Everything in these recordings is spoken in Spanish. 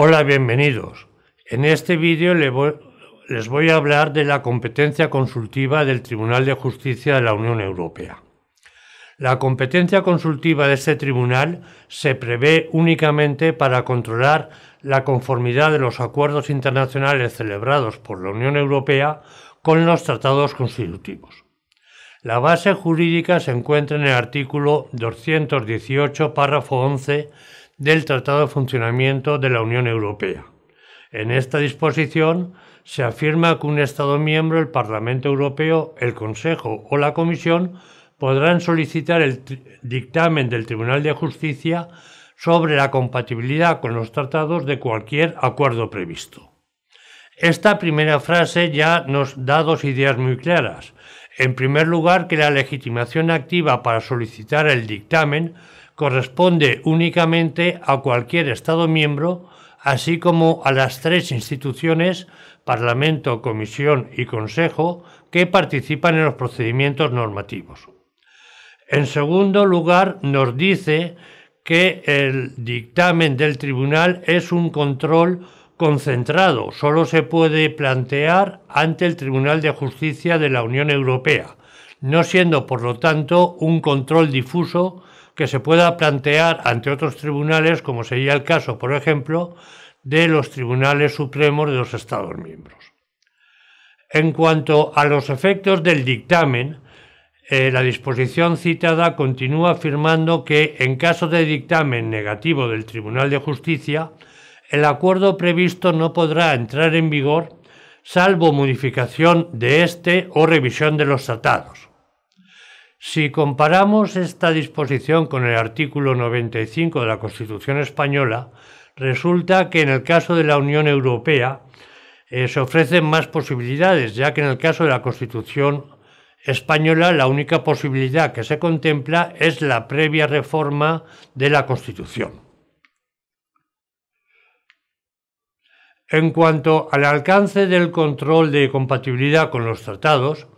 Hola, bienvenidos. En este vídeo les voy a hablar de la competencia consultiva del Tribunal de Justicia de la Unión Europea. La competencia consultiva de este tribunal se prevé únicamente para controlar la conformidad de los acuerdos internacionales celebrados por la Unión Europea con los tratados constitutivos. La base jurídica se encuentra en el artículo 218, párrafo 11 del Tratado de Funcionamiento de la Unión Europea. En esta disposición se afirma que un Estado miembro, el Parlamento Europeo, el Consejo o la Comisión podrán solicitar el dictamen del Tribunal de Justicia sobre la compatibilidad con los tratados de cualquier acuerdo previsto. Esta primera frase ya nos da dos ideas muy claras. En primer lugar, que la legitimación activa para solicitar el dictamen corresponde únicamente a cualquier Estado miembro, así como a las tres instituciones, Parlamento, Comisión y Consejo, que participan en los procedimientos normativos. En segundo lugar, nos dice que el dictamen del tribunal es un control concentrado, solo se puede plantear ante el Tribunal de Justicia de la Unión Europea, no siendo por lo tanto un control difuso que se pueda plantear ante otros tribunales, como sería el caso, por ejemplo, de los tribunales supremos de los Estados miembros. En cuanto a los efectos del dictamen, eh, la disposición citada continúa afirmando que, en caso de dictamen negativo del Tribunal de Justicia, el acuerdo previsto no podrá entrar en vigor salvo modificación de este o revisión de los tratados. Si comparamos esta disposición con el artículo 95 de la Constitución española, resulta que en el caso de la Unión Europea eh, se ofrecen más posibilidades, ya que en el caso de la Constitución española la única posibilidad que se contempla es la previa reforma de la Constitución. En cuanto al alcance del control de compatibilidad con los tratados,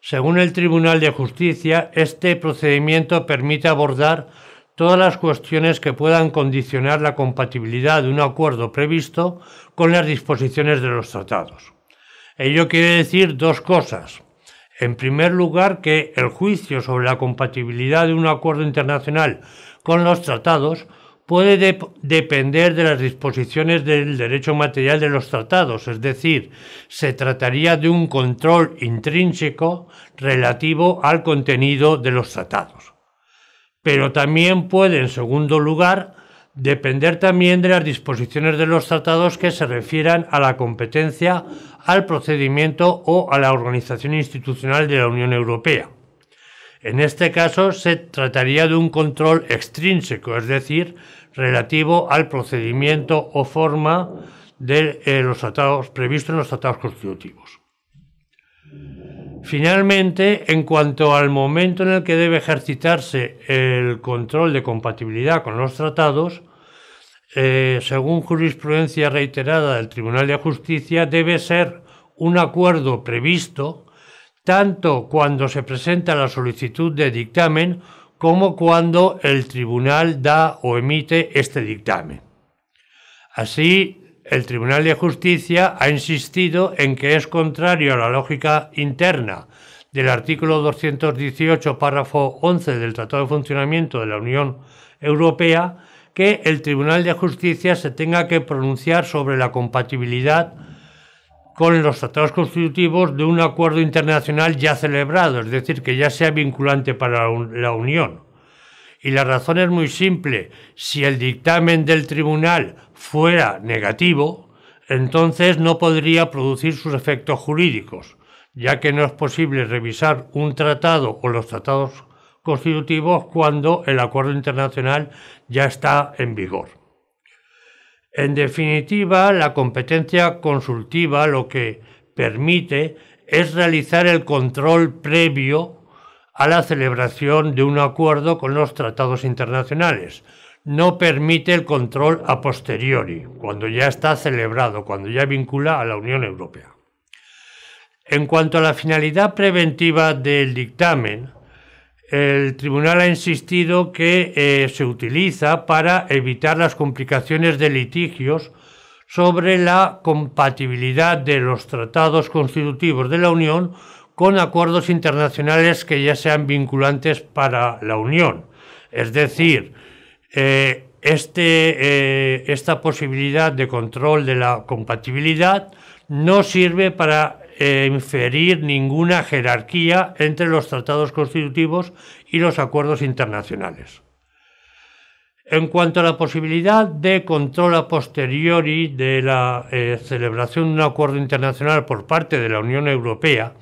según el Tribunal de Justicia, este procedimiento permite abordar todas las cuestiones que puedan condicionar la compatibilidad de un acuerdo previsto con las disposiciones de los tratados. Ello quiere decir dos cosas. En primer lugar, que el juicio sobre la compatibilidad de un acuerdo internacional con los tratados puede depender de las disposiciones del derecho material de los tratados, es decir, se trataría de un control intrínseco relativo al contenido de los tratados. Pero también puede, en segundo lugar, depender también de las disposiciones de los tratados que se refieran a la competencia, al procedimiento o a la organización institucional de la Unión Europea. En este caso se trataría de un control extrínseco, es decir, relativo al procedimiento o forma de eh, los tratados previstos en los tratados constitutivos. Finalmente, en cuanto al momento en el que debe ejercitarse el control de compatibilidad con los tratados, eh, según jurisprudencia reiterada del Tribunal de Justicia, debe ser un acuerdo previsto tanto cuando se presenta la solicitud de dictamen como cuando el tribunal da o emite este dictamen. Así, el Tribunal de Justicia ha insistido en que es contrario a la lógica interna del artículo 218, párrafo 11 del Tratado de Funcionamiento de la Unión Europea, que el Tribunal de Justicia se tenga que pronunciar sobre la compatibilidad con los tratados constitutivos de un acuerdo internacional ya celebrado, es decir, que ya sea vinculante para la Unión. Y la razón es muy simple, si el dictamen del tribunal fuera negativo, entonces no podría producir sus efectos jurídicos, ya que no es posible revisar un tratado o los tratados constitutivos cuando el acuerdo internacional ya está en vigor. En definitiva, la competencia consultiva lo que permite es realizar el control previo a la celebración de un acuerdo con los tratados internacionales. No permite el control a posteriori, cuando ya está celebrado, cuando ya vincula a la Unión Europea. En cuanto a la finalidad preventiva del dictamen, el tribunal ha insistido que eh, se utiliza para evitar las complicaciones de litigios sobre la compatibilidad de los tratados constitutivos de la Unión con acuerdos internacionales que ya sean vinculantes para la Unión. Es decir, eh, este, eh, esta posibilidad de control de la compatibilidad no sirve para eh, inferir ninguna jerarquía entre los tratados constitutivos y los acuerdos internacionales. En cuanto a la posibilidad de control a posteriori de la eh, celebración de un acuerdo internacional por parte de la Unión Europea,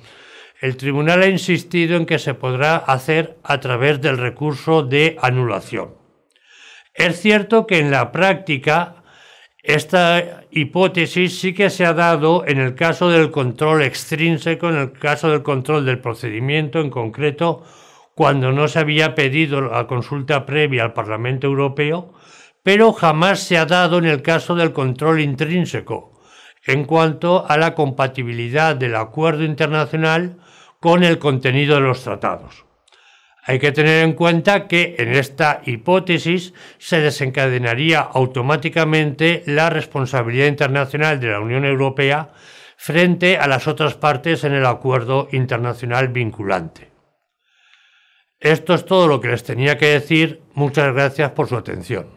el Tribunal ha insistido en que se podrá hacer a través del recurso de anulación. Es cierto que en la práctica esta hipótesis sí que se ha dado en el caso del control extrínseco, en el caso del control del procedimiento en concreto, cuando no se había pedido la consulta previa al Parlamento Europeo, pero jamás se ha dado en el caso del control intrínseco, en cuanto a la compatibilidad del acuerdo internacional con el contenido de los tratados. Hay que tener en cuenta que en esta hipótesis se desencadenaría automáticamente la responsabilidad internacional de la Unión Europea frente a las otras partes en el acuerdo internacional vinculante. Esto es todo lo que les tenía que decir. Muchas gracias por su atención.